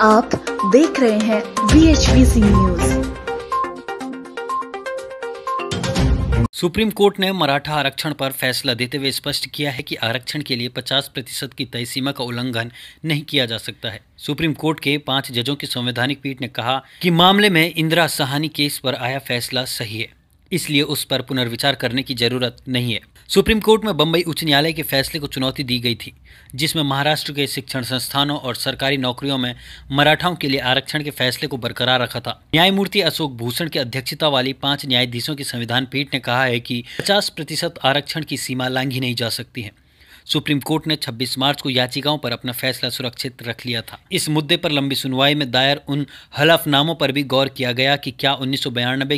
आप देख रहे हैं V H news Supreme Court ने मराठा आरक्षण पर फैसला देते हुए स्पष्ट किया है कि आरक्षण के लिए 50 प्रतिशत की तय सीमा का उल्लंघन नहीं किया जा सकता है सुप्रीम कोर्ट के पांच जजों की संवैधानिक पीठ ने कहा कि मामले में इंदिरा सहानी केस पर आया फैसला सही है इसलिए उस पर पुनर्विचार करने की जरूरत नहीं है सुप्रीम कोर्ट में बम्बई उच्च न्यायालय के फैसले को चुनौती दी गई थी जिसमें महाराष्ट्र के शिक्षण संस्थानों और सरकारी नौकरियों में मराठाओं के लिए आरक्षण के फैसले को बरकरार रखा था न्यायमूर्ति अशोक भूषण की अध्यक्षता वाली पांच न्यायाधीशों की संविधान पीठ ने कहा है कि पचास प्रतिशत आरक्षण की सीमा लांघी नहीं जा सकती है सुप्रीम कोर्ट ने 26 मार्च को याचिकाओं पर अपना फैसला सुरक्षित रख लिया था इस मुद्दे पर लंबी सुनवाई में दायर उन हलफनामों पर भी गौर किया गया कि क्या उन्नीस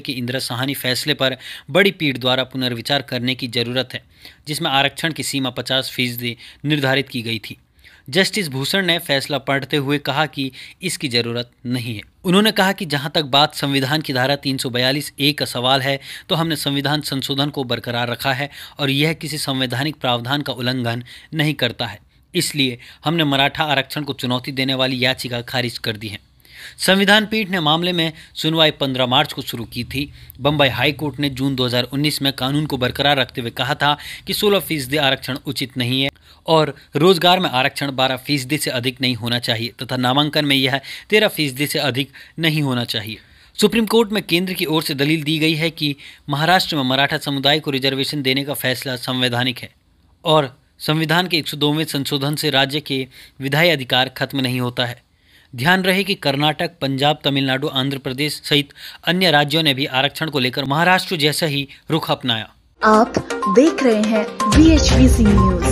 के इंदिरा सहानी फैसले पर बड़ी पीठ द्वारा पुनर्विचार करने की जरूरत है जिसमें आरक्षण की सीमा पचास फीसदी निर्धारित की गई थी जस्टिस भूषण ने फैसला पढ़ते हुए कहा कि इसकी ज़रूरत नहीं है उन्होंने कहा कि जहां तक बात संविधान की धारा 342 ए का सवाल है तो हमने संविधान संशोधन को बरकरार रखा है और यह किसी संवैधानिक प्रावधान का उल्लंघन नहीं करता है इसलिए हमने मराठा आरक्षण को चुनौती देने वाली याचिका खारिज कर दी है संविधान पीठ ने मामले में सुनवाई 15 मार्च को शुरू की थी बम्बई हाईकोर्ट ने जून 2019 में कानून को बरकरार रखते हुए कहा था कि सोलह फीसदी आरक्षण उचित नहीं है और रोजगार में आरक्षण बारह फीसदी से अधिक नहीं होना चाहिए तथा नामांकन में यह तेरह फीसदी से अधिक नहीं होना चाहिए सुप्रीम कोर्ट में केंद्र की ओर से दलील दी गई है कि महाराष्ट्र में मराठा समुदाय को रिजर्वेशन देने का फैसला संवैधानिक है और संविधान के एक संशोधन से राज्य के विधायी अधिकार खत्म नहीं होता है ध्यान रहे कि कर्नाटक पंजाब तमिलनाडु आंध्र प्रदेश सहित अन्य राज्यों ने भी आरक्षण को लेकर महाराष्ट्र जैसा ही रुख अपनाया आप देख रहे हैं बी न्यूज